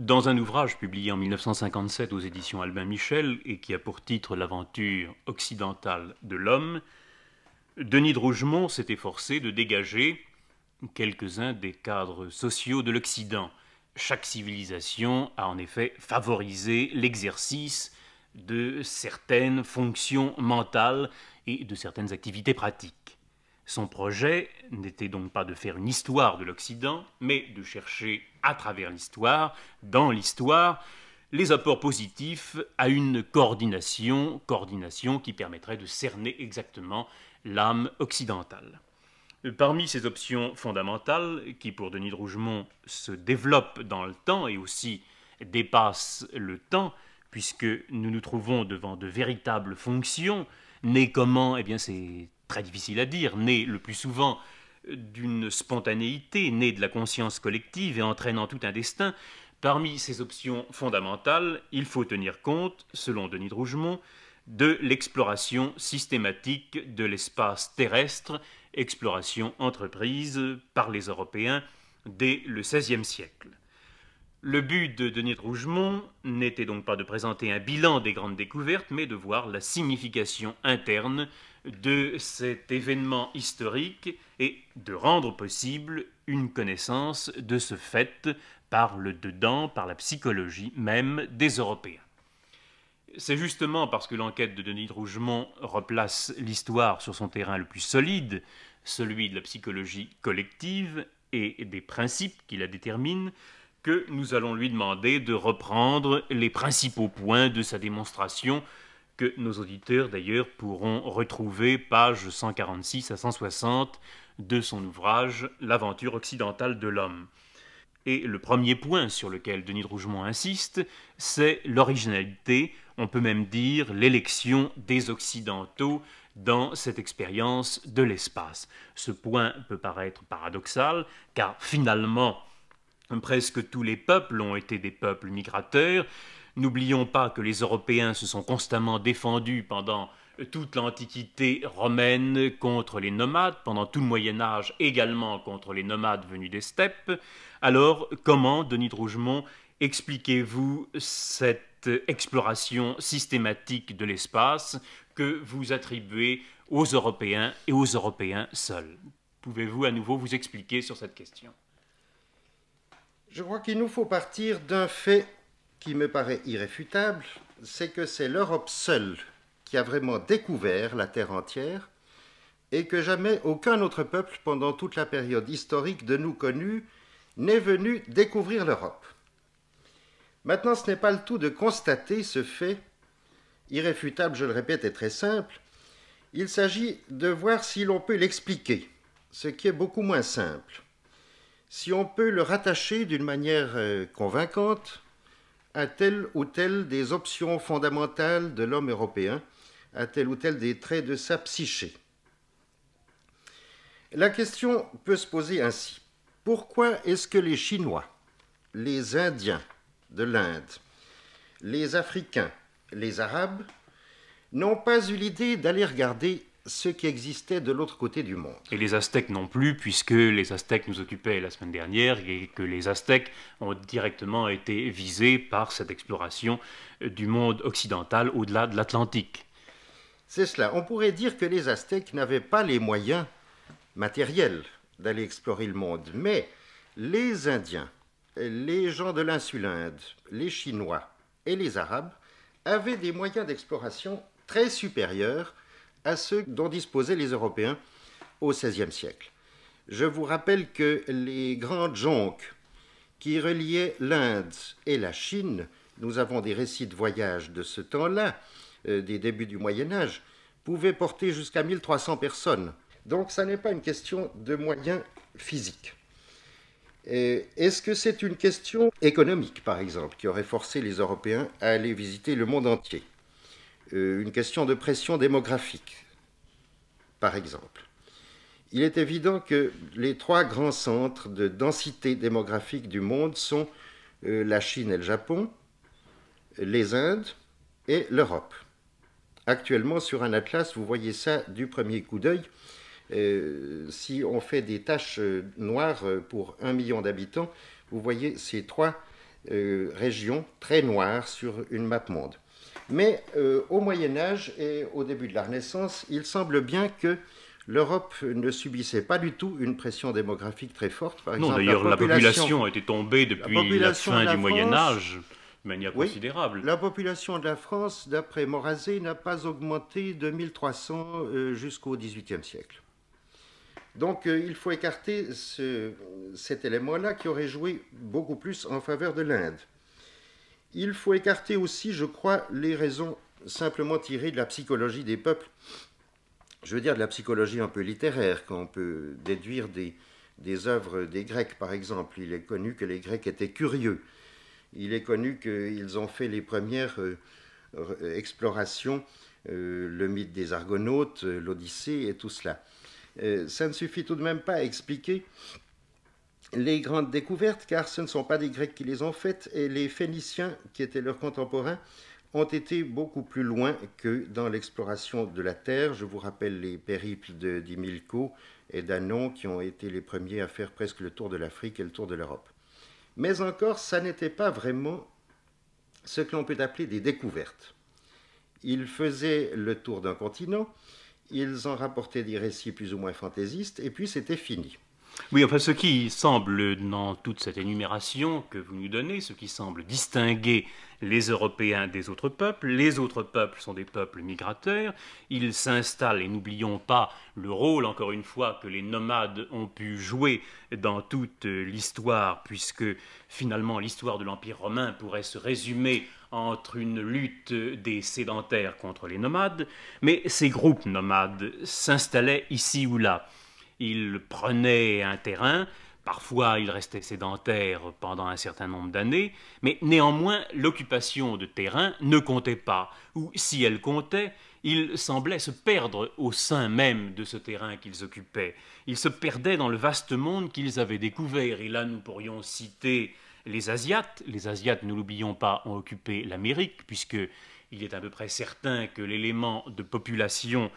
Dans un ouvrage publié en 1957 aux éditions Albin Michel et qui a pour titre L'aventure occidentale de l'homme, Denis de Rougemont s'était efforcé de dégager quelques-uns des cadres sociaux de l'Occident. Chaque civilisation a en effet favorisé l'exercice de certaines fonctions mentales et de certaines activités pratiques. Son projet n'était donc pas de faire une histoire de l'Occident, mais de chercher à travers l'histoire, dans l'histoire, les apports positifs à une coordination, coordination qui permettrait de cerner exactement l'âme occidentale. Parmi ces options fondamentales, qui pour Denis de Rougemont se développent dans le temps et aussi dépassent le temps, puisque nous nous trouvons devant de véritables fonctions, nées comment Eh bien, c'est très difficile à dire, né le plus souvent euh, d'une spontanéité, née de la conscience collective et entraînant tout un destin, parmi ces options fondamentales, il faut tenir compte, selon Denis de Rougemont, de l'exploration systématique de l'espace terrestre, exploration entreprise par les Européens dès le XVIe siècle. Le but de Denis de Rougemont n'était donc pas de présenter un bilan des grandes découvertes, mais de voir la signification interne de cet événement historique et de rendre possible une connaissance de ce fait par le dedans, par la psychologie même des Européens. C'est justement parce que l'enquête de Denis Rougemont replace l'histoire sur son terrain le plus solide, celui de la psychologie collective et des principes qui la déterminent, que nous allons lui demander de reprendre les principaux points de sa démonstration que nos auditeurs d'ailleurs pourront retrouver pages 146 à 160 de son ouvrage L'aventure occidentale de l'homme. Et le premier point sur lequel Denis de Rougemont insiste, c'est l'originalité, on peut même dire l'élection des Occidentaux dans cette expérience de l'espace. Ce point peut paraître paradoxal, car finalement, presque tous les peuples ont été des peuples migrateurs, N'oublions pas que les Européens se sont constamment défendus pendant toute l'Antiquité romaine contre les nomades, pendant tout le Moyen Âge également contre les nomades venus des steppes. Alors comment, Denis de Rougemont, expliquez-vous cette exploration systématique de l'espace que vous attribuez aux Européens et aux Européens seuls Pouvez-vous à nouveau vous expliquer sur cette question Je crois qu'il nous faut partir d'un fait qui me paraît irréfutable, c'est que c'est l'Europe seule qui a vraiment découvert la Terre entière et que jamais aucun autre peuple pendant toute la période historique de nous connue n'est venu découvrir l'Europe. Maintenant, ce n'est pas le tout de constater ce fait, irréfutable, je le répète, est très simple, il s'agit de voir si l'on peut l'expliquer, ce qui est beaucoup moins simple. Si on peut le rattacher d'une manière euh, convaincante à telle ou telle des options fondamentales de l'homme européen, à tel ou tel des traits de sa psyché. La question peut se poser ainsi. Pourquoi est-ce que les Chinois, les Indiens de l'Inde, les Africains, les Arabes n'ont pas eu l'idée d'aller regarder ce qui existait de l'autre côté du monde. Et les Aztèques non plus, puisque les Aztèques nous occupaient la semaine dernière et que les Aztèques ont directement été visés par cette exploration euh, du monde occidental au-delà de l'Atlantique. C'est cela. On pourrait dire que les Aztèques n'avaient pas les moyens matériels d'aller explorer le monde, mais les Indiens, les gens de l'insulinde, les Chinois et les Arabes avaient des moyens d'exploration très supérieurs à ceux dont disposaient les Européens au XVIe siècle. Je vous rappelle que les grandes jonques qui reliaient l'Inde et la Chine, nous avons des récits de voyages de ce temps-là, euh, des débuts du Moyen Âge, pouvaient porter jusqu'à 1300 personnes. Donc ça n'est pas une question de moyens physiques. Euh, est-ce que c'est une question économique, par exemple, qui aurait forcé les Européens à aller visiter le monde entier euh, une question de pression démographique, par exemple. Il est évident que les trois grands centres de densité démographique du monde sont euh, la Chine et le Japon, les Indes et l'Europe. Actuellement, sur un atlas, vous voyez ça du premier coup d'œil. Euh, si on fait des taches noires pour un million d'habitants, vous voyez ces trois régions très noires sur une map monde. Mais euh, au Moyen Âge et au début de la Renaissance, il semble bien que l'Europe ne subissait pas du tout une pression démographique très forte. non, d'ailleurs, la, population population, été tombée depuis la, fin du Moyen Âge de manière considérable. La population de la France, d'après Morazé, n'a pas augmenté de 1300 euh, jusqu'au XVIIIe siècle. Donc euh, il faut écarter cet élément-là qui aurait joué beaucoup plus en faveur de l'Inde. Il faut écarter aussi, je crois, les raisons simplement tirées de la psychologie des peuples, je veux dire de la psychologie un peu littéraire, quand on peut déduire des, des œuvres des Grecs, par exemple. Il est connu que les Grecs étaient curieux. Il est connu qu'ils ont fait les premières euh, explorations, euh, le mythe des Argonautes, euh, l'Odyssée et tout cela. ça ne suffit tout de même pas à expliquer les grandes découvertes, car ce ne sont pas des Grecs qui les ont faites, et les Phéniciens, qui étaient leurs contemporains, ont été beaucoup plus loin que dans l'exploration de la Terre. Je vous rappelle les périples d'Imilco et d'Anon, qui ont été les premiers à faire presque le tour de l'Afrique et le tour de l'Europe. Mais encore, ça n'était pas vraiment ce que l'on peut appeler des découvertes. Ils faisaient le tour d'un continent, ils en rapportaient des récits plus ou moins fantaisistes, et puis c'était fini. Oui, enfin, ce qui semble, dans toute cette énumération que vous nous donnez, ce qui semble distinguer les Européens des autres peuples, les autres peuples sont des peuples migrateurs, ils s'installent, et n'oublions pas le rôle, encore une fois, que les nomades ont pu jouer dans toute l'histoire, puisque finalement l'histoire de l'Empire romain pourrait se résumer entre une lutte des sédentaires contre les nomades, mais ces groupes nomades s'installaient ici ou là. Ils prenaient un terrain, Parfois, ils restaient sédentaires pendant un certain nombre d'années, mais néanmoins, l'occupation de terrain ne comptait pas, ou si elle comptait, il semblait se perdre au sein même de ce terrain qu'ils occupaient. Ils se perdaient dans le vaste monde qu'ils avaient découvert, et là nous pourrions citer les Asiates. Les Asiates, nous l'oublions pas, ont occupé l'Amérique, puisque il est à peu près certain que l'élément de population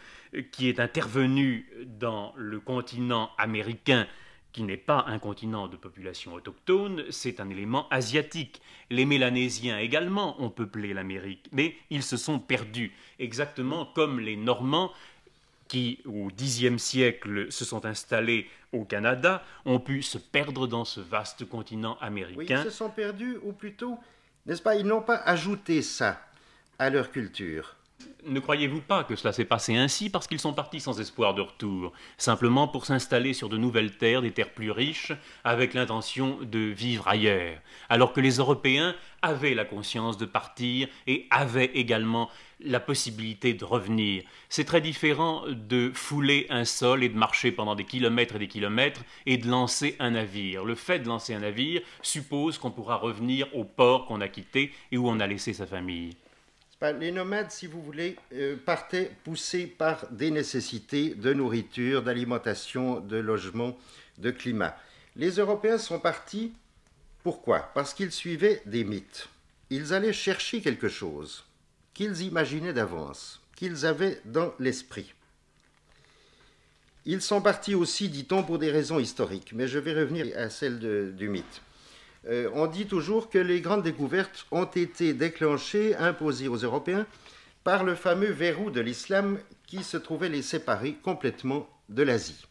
qui est intervenu dans le continent américain, qui n'est pas un continent de population autochtone, c'est un élément asiatique. Les Mélanésiens également ont peuplé l'Amérique, mais ils se sont perdus, exactement comme les Normands qui, au Xe siècle, se sont installés au Canada, ont pu se perdre dans ce vaste continent américain. Oui, ils se sont perdus, ou plutôt, n'est-ce pas, ils n'ont pas ajouté ça à leur culture. Ne croyez-vous pas que cela s'est passé ainsi parce qu'ils sont partis sans espoir de retour, simplement pour s'installer sur de nouvelles terres, des terres plus riches, avec l'intention de vivre ailleurs, alors que les Européens avaient la conscience de partir et avaient également la possibilité de revenir. C'est très différent de fouler un sol et de marcher pendant des kilomètres et des kilomètres et de lancer un navire. Le fait de lancer un navire suppose qu'on pourra revenir au port qu'on a quitté et où on a laissé sa famille. Ben, les nomades, si vous voulez, euh, partaient poussés par des nécessités de nourriture, d'alimentation, de logement, de climat. Les Européens sont partis, pourquoi Parce qu'ils suivaient des mythes. Ils allaient chercher quelque chose qu'ils imaginaient d'avance, qu'ils avaient dans l'esprit. Ils sont partis aussi, dit-on, pour des raisons historiques, mais je vais revenir à celle du mythe. Euh, on dit toujours que les grandes découvertes ont été déclenchées, imposées aux Européens par le fameux verrou de l'islam qui se trouvait les séparer complètement de l'Asie,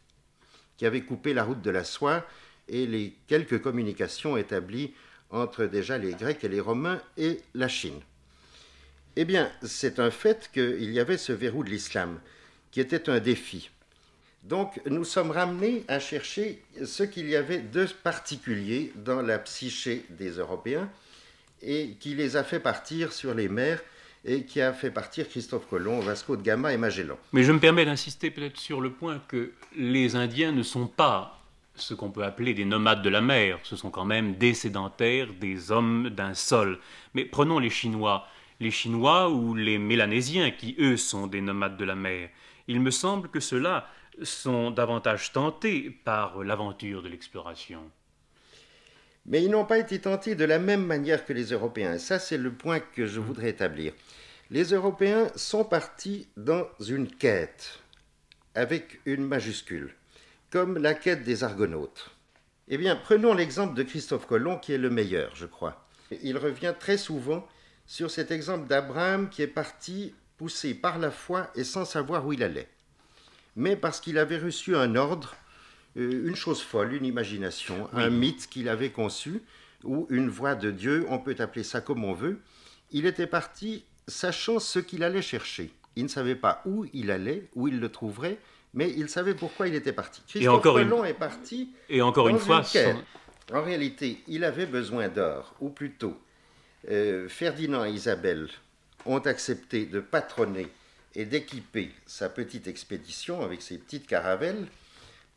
qui avait coupé la route de la soie et les quelques communications établies entre déjà les Grecs et les Romains et la Chine. Eh bien, c'est un fait qu'il y avait ce verrou de l'islam, qui était un défi. Donc, nous sommes ramenés à chercher ce qu'il y avait de particulier dans la psyché des Européens et qui les a fait partir sur les mers et qui a fait partir Christophe Colomb, Vasco de Gama et Magellan. Mais je me permets d'insister peut-être sur le point que les Indiens ne sont pas ce qu'on peut appeler des nomades de la mer, ce sont quand même des sédentaires, des hommes d'un sol. Mais prenons les Chinois, les Chinois ou les Mélanésiens qui, eux, sont des nomades de la mer. Il me semble que cela sont davantage tentés par l'aventure de l'exploration. Mais ils n'ont pas été tentés de la même manière que les Européens. Ça, c'est le point que je voudrais établir. Les Européens sont partis dans une quête, avec une majuscule, comme la quête des Argonautes. Eh bien, prenons l'exemple de Christophe Colomb, qui est le meilleur, je crois. Il revient très souvent sur cet exemple d'Abraham qui est parti poussé par la foi et sans savoir où il allait mais parce qu'il avait reçu un ordre, euh, une chose folle, une imagination, un mythe qu'il avait conçu, ou une voix de Dieu, on peut appeler ça comme on veut. Il était parti sachant ce qu'il allait chercher. Il ne savait pas où il allait, où il le trouverait, mais il savait pourquoi il était parti. et encore une... est parti. Et encore une fois, en réalité, il avait besoin d'or, ou plutôt, euh, Ferdinand et Isabelle ont accepté de patronner et d'équiper sa petite expédition avec ses petites caravelles.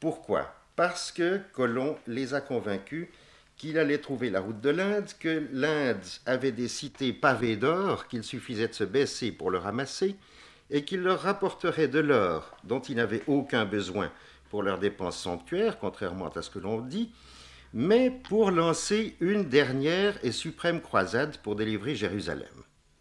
Pourquoi Parce que Colomb les a convaincus qu'il allait trouver la route de l'Inde, que l'Inde avait des cités pavées d'or qu'il suffisait de se baisser pour le ramasser, et qu'il leur rapporterait de l'or dont ils n'avaient aucun besoin pour leurs dépenses sanctuaires, contrairement à ce que l'on dit, mais pour lancer une dernière et suprême croisade pour délivrer Jérusalem.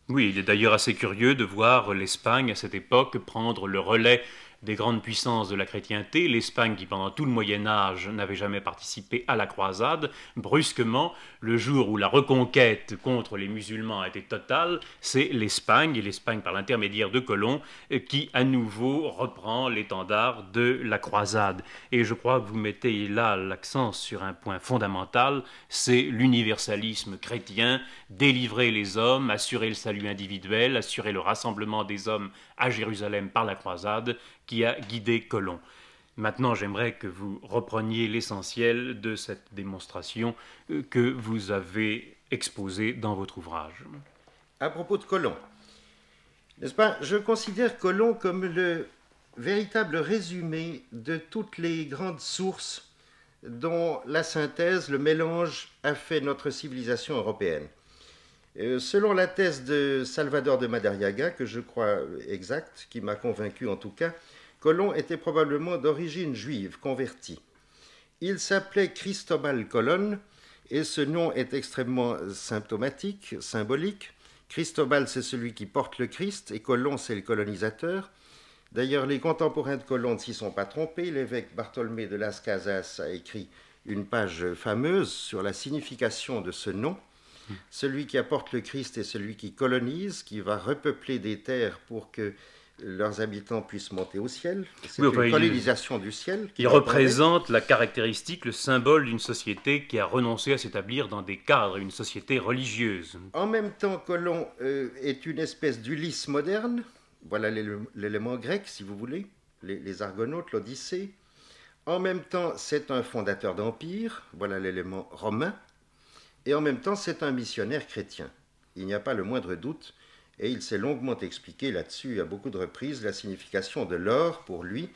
Oui, il est d'ailleurs assez curieux de voir l'Espagne à cette époque prendre le relais des grandes puissances de la chrétienté, l'Espagne qui pendant tout le Moyen Âge n'avait jamais participé à la croisade, brusquement, le jour où la reconquête contre les musulmans était totale, c'est l'Espagne, et l'Espagne par l'intermédiaire de Colomb, qui à nouveau reprend l'étendard de la croisade. Et je crois que vous mettez là l'accent sur un point fondamental, c'est l'universalisme chrétien, délivrer les hommes, assurer le salut individuel, assurer le rassemblement des hommes à Jérusalem par la croisade, qui a guidé Colomb. Maintenant, j'aimerais que vous repreniez l'essentiel de cette démonstration euh, que vous avez exposée dans votre ouvrage. À propos de Colomb, n'est-ce pas Je considère Colomb comme le véritable résumé de toutes les grandes sources dont la synthèse, le mélange a fait notre civilisation européenne. Euh, selon la thèse de Salvador de Madariaga, que je crois exacte, qui m'a convaincu en tout cas, Colon était probablement d'origine juive convertie. Il s'appelait Christobal Colon et ce nom est extrêmement symptomatique, symbolique. Cristobal, c'est celui qui porte le Christ et Colon, c'est le colonisateur. D'ailleurs, les contemporains de Colon ne s'y sont pas trompés. L'évêque Bartholomé de Las Casas a écrit une page fameuse sur la signification de ce nom. Celui qui apporte le Christ est celui qui colonise, qui va repeupler des terres pour que leurs habitants puissent monter au ciel. C'est une colonisation du ciel. qui représente la caractéristique, le symbole d'une société qui a renoncé à s'établir dans des cadres, une société religieuse. En même temps, Colomb euh, est une espèce d'Ulysse moderne. Voilà l'élément grec, si vous voulez, les Argonautes, l'Odyssée. En même temps, c'est un fondateur d'empire. Voilà l'élément romain. Et en même temps, c'est un missionnaire chrétien. Il n'y a pas le moindre doute et il s'est longuement expliqué là-dessus à beaucoup de reprises la signification de l'or pour lui,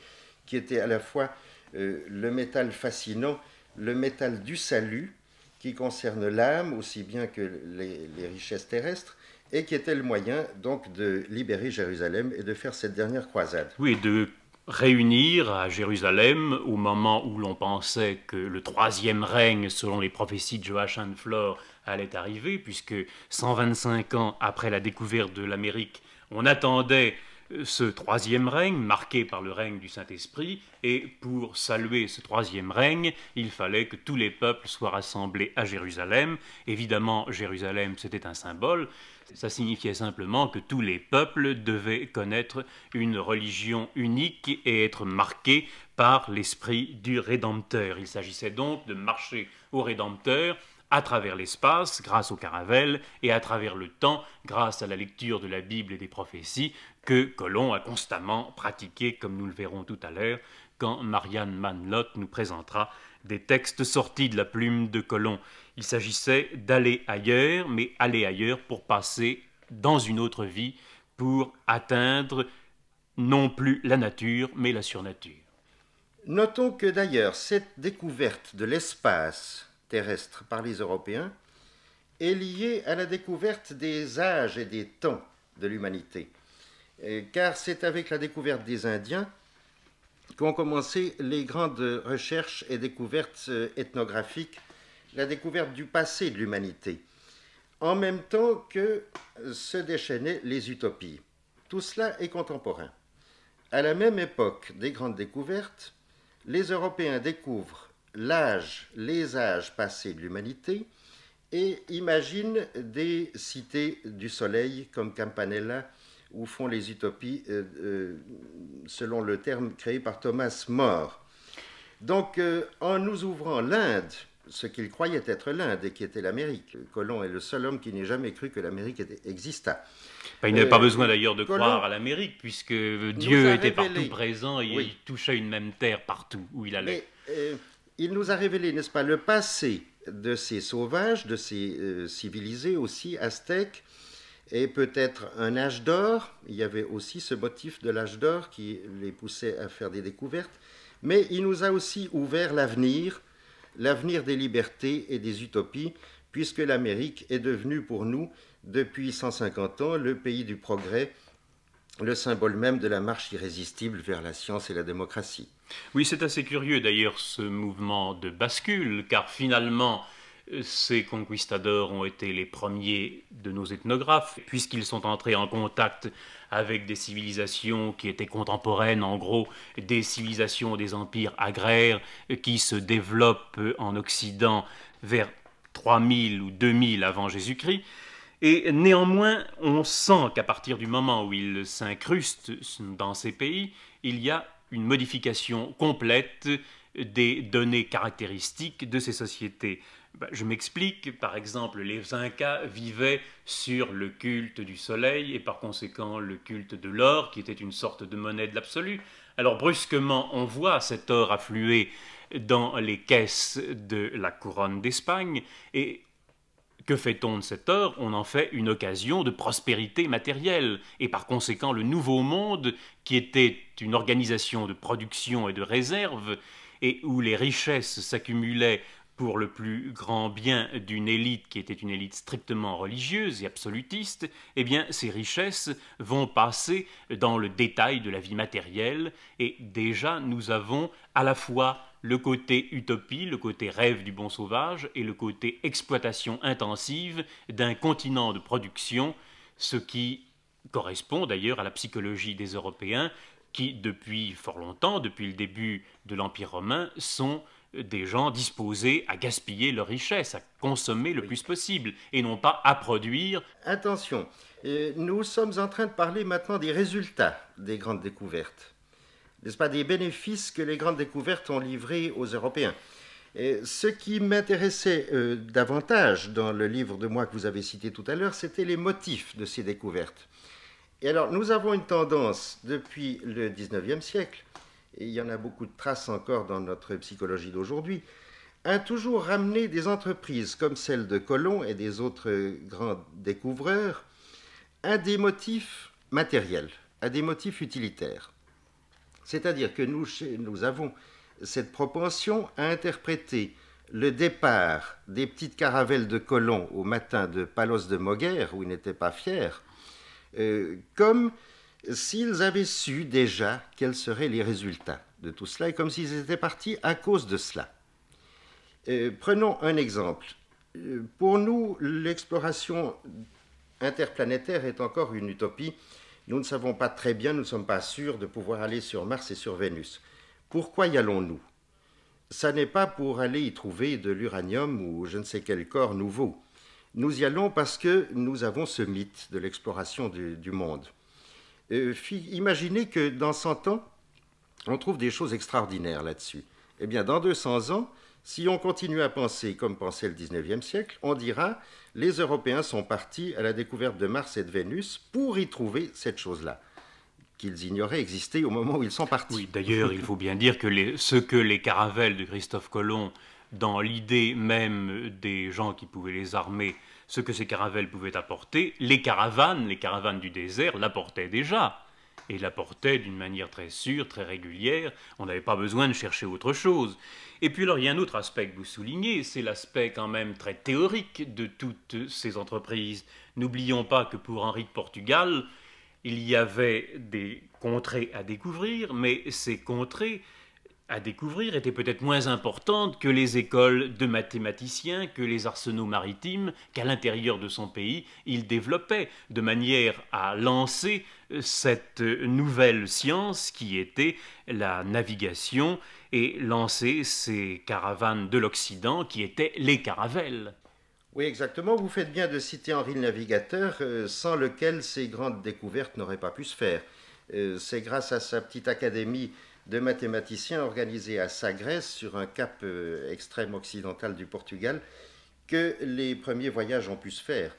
qui était à la fois euh, le métal fascinant, le métal du salut, qui concerne l'âme aussi bien que les, les, richesses terrestres, et qui était le moyen donc de libérer Jérusalem et de faire cette dernière croisade. Oui, de réunir à Jérusalem, au moment où l'on pensait que le troisième règne, selon les prophéties de Joachim de Flore, allait arriver, puisque 125 ans après la découverte de l'Amérique, on attendait ce troisième règne, marqué par le règne du Saint-Esprit, et pour saluer ce troisième règne, il fallait que tous les peuples soient rassemblés à Jérusalem. Évidemment, Jérusalem, c'était un symbole, ça signifiait simplement que tous les peuples devaient connaître une religion unique et être marqués par l'esprit du Rédempteur. Il s'agissait donc de marcher au Rédempteur à travers l'espace, grâce aux caravelles, et à travers le temps, grâce à la lecture de la Bible et des prophéties, que Colomb a constamment pratiqué, comme nous le verrons tout à l'heure, quand Marianne Manlot nous présentera des textes sortis de la plume de Colomb. Il s'agissait d'aller ailleurs, mais aller ailleurs pour passer dans une autre vie, pour atteindre non plus la nature, mais la surnature. Notons que d'ailleurs cette découverte de l'espace terrestre par les Européens est lié à la découverte des âges et des temps de l'humanité. Car c'est avec la découverte des Indiens qu'ont commencé les grandes recherches et découvertes euh, ethnographiques, la découverte du passé de l'humanité, en même temps que se déchaînaient les utopies. Tout cela est contemporain. À la même époque des grandes découvertes, les Européens découvrent l'âge, les âges passés de l'humanité et imagine des cités du soleil comme Campanella où font les utopies euh, euh, selon le terme créé par Thomas More. Donc euh, en nous ouvrant l'Inde, ce qu'il croyait être l'Inde et qui était l'Amérique, Colomb est le seul homme qui n'ait jamais cru que l'Amérique existât. il n'avait pas besoin d'ailleurs de croire à l'Amérique puisque Dieu était partout présent et il touchait une même terre partout où il allait. Mais, il nous a révélé, n'est-ce pas, le passé de ces sauvages, de ces euh, civilisés aussi, aztèques, et peut-être un âge d'or. Il y avait aussi ce motif de l'âge d'or qui les poussait à faire des découvertes. Mais il nous a aussi ouvert l'avenir, l'avenir des libertés et des utopies, puisque l'Amérique est devenue pour nous, depuis 150 ans, le pays du progrès le symbole même de la marche irrésistible vers la science et la démocratie. Oui, c'est assez curieux d'ailleurs ce mouvement de bascule, car finalement, ces conquistadors ont été les premiers de nos ethnographes, puisqu'ils sont entrés en contact avec des civilisations qui étaient contemporaines, en gros, des civilisations des empires agraires qui se développent en Occident vers 3000 ou 2000 avant Jésus-Christ. Et néanmoins, on sent qu'à partir du moment où ils s'incrustent dans ces pays, il y a une modification complète des données caractéristiques de ces sociétés. Bah, je m'explique, par exemple, les Incas vivaient sur le culte du soleil et par conséquent le culte de l'or, qui était une sorte de monnaie de l'absolu. Alors brusquement, on voit cet or affluer dans les caisses de la couronne d'Espagne et que fait-on de cette heure On en fait une occasion de prospérité matérielle, et par conséquent le nouveau monde, qui était une organisation de production et de réserve, et où les richesses s'accumulaient pour le plus grand bien d'une élite qui était une élite strictement religieuse et absolutiste, eh bien ces richesses vont passer dans le détail de la vie matérielle, et déjà nous avons à la fois le côté utopie, le côté rêve du bon sauvage et le côté exploitation intensive d'un continent de production, ce qui correspond d'ailleurs à la psychologie des Européens qui, depuis fort longtemps, depuis le début de l'Empire romain, sont des gens disposés à gaspiller leurs richesses, à consommer le plus possible, et non pas à produire. Attention, nous sommes en train de parler maintenant des résultats des grandes découvertes n'est-ce pas, des bénéfices que les grandes découvertes ont livrés aux Européens. ce qui m'intéressait euh, davantage dans le livre de moi que vous avez cité tout à l'heure, c'était les motifs de ces découvertes. Et alors, nous avons une tendance depuis le 19e siècle, et il y en a beaucoup de traces encore dans notre psychologie d'aujourd'hui, à toujours ramener des entreprises comme celle de Colomb et des autres grands découvreurs à des motifs matériels, à des motifs utilitaires. C'est-à-dire que nous, avons cette propension à interpréter le départ des petites caravelles de colons au matin de Palos de Moguer, où ils n'étaient pas fiers, euh, comme s'ils avaient su déjà quels seraient les résultats de tout cela, et comme s'ils étaient partis à cause de cela. Euh, prenons un exemple. Euh, pour nous, l'exploration interplanétaire est encore une utopie nous ne savons pas très bien, nous ne sommes pas sûrs de pouvoir aller sur Mars et sur Vénus. Pourquoi y allons-nous Ça n'est pas pour aller y trouver de l'uranium ou je ne sais quel corps nouveau. Nous y allons parce que nous avons ce mythe de l'exploration du, monde. Euh, imaginez que dans 100 ans, on trouve des choses extraordinaires là-dessus. Eh bien, dans 200 ans, si on continue à penser comme pensait le 19e siècle, on dira les Européens sont partis à la découverte de Mars et de Vénus pour y trouver cette chose-là qu'ils ignoraient exister au moment où ils sont partis. Oui, d'ailleurs, il faut bien dire que ce que les caravelles de Christophe Colomb, dans l'idée même des gens qui pouvaient les armer, ce que ces caravelles pouvaient apporter, les caravanes, les caravanes du désert l'apportaient déjà et portait d'une manière très sûre, très régulière. On n'avait pas besoin de chercher autre chose. Et puis alors, il y a un autre aspect que vous soulignez, c'est l'aspect quand même très théorique de toutes ces entreprises. N'oublions pas que pour Henri de Portugal, il y avait des contrées à découvrir, mais ces contrées à découvrir était peut-être moins importante que les écoles de mathématiciens, que les arsenaux maritimes qu'à l'intérieur de son pays il développait, de manière à lancer euh, cette euh, nouvelle science qui était la navigation et lancer ces caravanes de l'Occident qui étaient les caravelles. Oui, exactement. Vous faites bien de citer Henri le Navigateur, euh, sans lequel ces grandes découvertes n'auraient pas pu se faire. C'est grâce à sa petite académie de mathématiciens organisés à Sagres, sur un cap euh, extrême occidental du Portugal, que les premiers voyages ont pu se faire.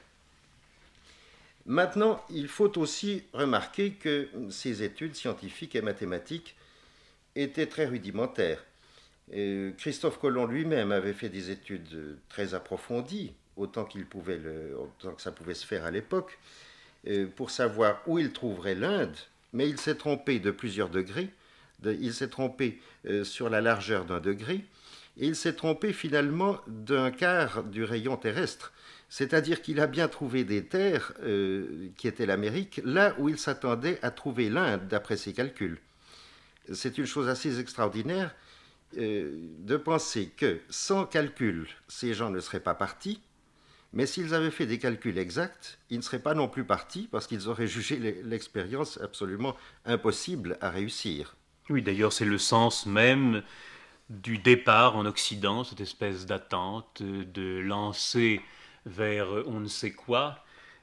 Maintenant, il faut aussi remarquer que ces études scientifiques et mathématiques étaient très rudimentaires. Euh, Christophe Colomb lui-même avait fait des études très approfondies, autant, qu'il pouvait autant que ça pouvait se faire à l'époque, euh, pour savoir où il trouverait l'Inde, mais il s'est trompé de plusieurs degrés, il s'est trompé euh, sur la largeur d'un degré, et il s'est trompé finalement d'un quart du rayon terrestre. C'est-à-dire qu'il a bien trouvé des terres, euh, qui étaient l'Amérique, là où il s'attendait à trouver l'Inde, d'après ses calculs. C'est une chose assez extraordinaire euh, de penser que, sans calcul, ces gens ne seraient pas partis, mais s'ils avaient fait des calculs exacts, ils ne seraient pas non plus partis parce qu'ils auraient jugé l'expérience absolument impossible à réussir. Oui, d'ailleurs, c'est le sens même du départ en Occident, cette espèce d'attente, de lancer vers on ne sait quoi.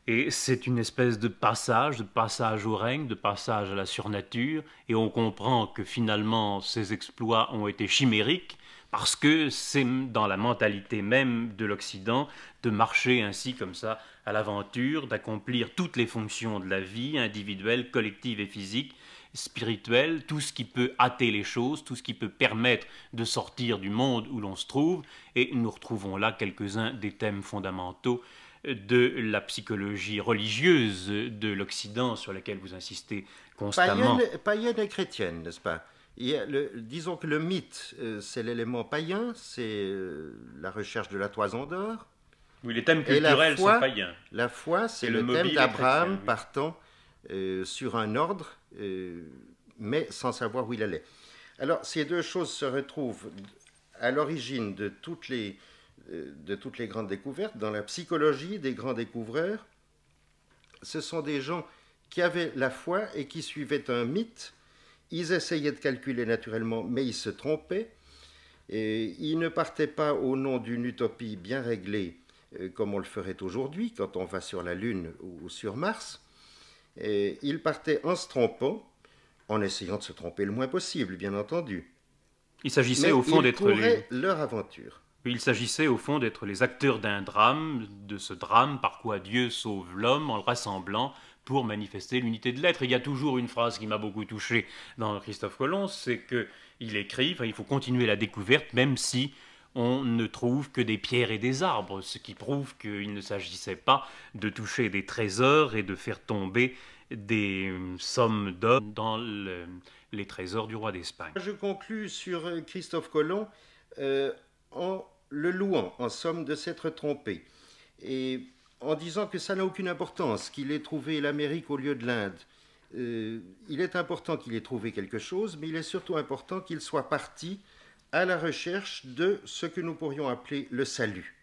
Et c'est une espèce de passage, de passage au règne, de passage à la surnature, et on comprend que finalement ces exploits ont été chimériques, parce que c'est dans la mentalité même de l'Occident de marcher ainsi comme ça à l'aventure, d'accomplir toutes les fonctions de la vie, individuelle, collective et physique, spirituel, tout ce qui peut hâter les choses, tout ce qui peut permettre de sortir du monde où l'on se trouve, et nous retrouvons là quelques-uns des thèmes fondamentaux euh, de la psychologie religieuse de l'Occident sur laquelle vous insistez constamment. Païenne, et chrétienne, n'est-ce pas Disons que le mythe, euh, c'est l'élément païen, c'est euh, la recherche de la toison d'or. Oui, les thèmes culturels sont païens. La foi, c'est le, thème d'Abraham partant sur un ordre euh, mais sans savoir où il allait. Alors, ces deux choses se retrouvent à l'origine de toutes les, euh, de toutes les grandes découvertes, dans la psychologie des grands découvreurs, ce sont des gens qui avaient la foi et qui suivaient un mythe. Ils essayaient de calculer naturellement, mais ils se trompaient. Et ils ne partaient pas au nom d'une utopie bien réglée, euh, comme on le ferait aujourd'hui quand on va sur la Lune ou sur Mars. Et il partaient en se trompant, en essayant de se tromper le moins possible, bien entendu. Il s'agissait au fond d'être les... leur aventure. Il s'agissait au fond d'être les acteurs d'un drame, de ce drame par quoi Dieu sauve l'homme en le rassemblant pour manifester l'unité de l'être. Il y a toujours une phrase qui m'a beaucoup touché dans Christophe Colomb, c'est que il écrit, il faut continuer la découverte même si on ne trouve que des pierres et des arbres, ce qui prouve qu'il ne s'agissait pas de toucher des trésors et de faire tomber des euh, sommes d'or dans les trésors du roi d'Espagne. Je conclus sur euh, Christophe Colomb euh, en le louant, en somme, de s'être trompé, et en disant que ça n'a aucune importance, qu'il ait trouvé l'Amérique au lieu de l'Inde. il est important qu'il ait trouvé quelque chose, mais il est surtout important qu'il soit parti à la recherche de ce que nous pourrions appeler le salut.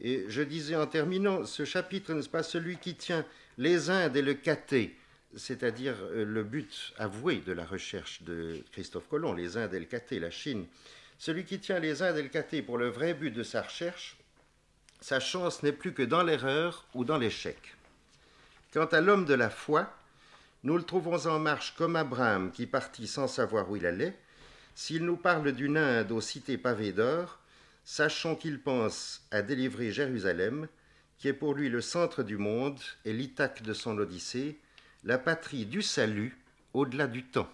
Et je disais en terminant, ce chapitre n'est pas celui qui tient les Indes et le Cathé, c'est-à-dire euh, le but avoué de la recherche de Christophe Colomb, les Indes et le Cathé, la Chine. Celui qui tient les Indes et le Cathé pour le vrai but de sa recherche, sa chance n'est plus que dans l'erreur ou dans l'échec. Quant à l'homme de la foi, nous le trouvons en marche comme Abraham qui partit sans savoir où il allait, s'il nous parle d'une Inde aux cités pavées d'or, sachons qu'il pense à délivrer Jérusalem, qui est pour lui le centre du monde et l'Ithaque de son Odyssée, la patrie du salut au-delà du temps.